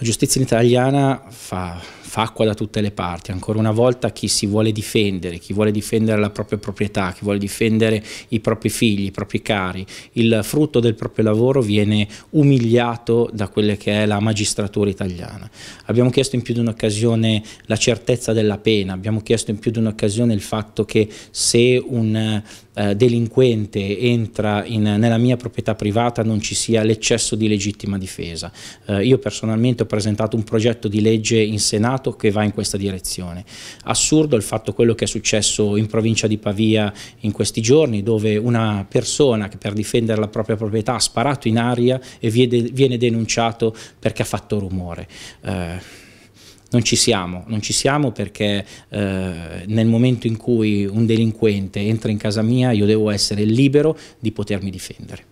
La giustizia in italiana fa fa acqua da tutte le parti. Ancora una volta chi si vuole difendere, chi vuole difendere la propria proprietà, chi vuole difendere i propri figli, i propri cari, il frutto del proprio lavoro viene umiliato da quella che è la magistratura italiana. Abbiamo chiesto in più di un'occasione la certezza della pena, abbiamo chiesto in più di un'occasione il fatto che se un eh, delinquente entra in, nella mia proprietà privata non ci sia l'eccesso di legittima difesa. Eh, io personalmente ho presentato un progetto di legge in Senato mercato che va in questa direzione. Assurdo il fatto quello che è successo in provincia di Pavia in questi giorni, dove una persona che per difendere la propria proprietà ha sparato in aria e viene denunciato perché ha fatto rumore. Eh, non ci siamo, non ci siamo perché eh, nel momento in cui un delinquente entra in casa mia io devo essere libero di potermi difendere.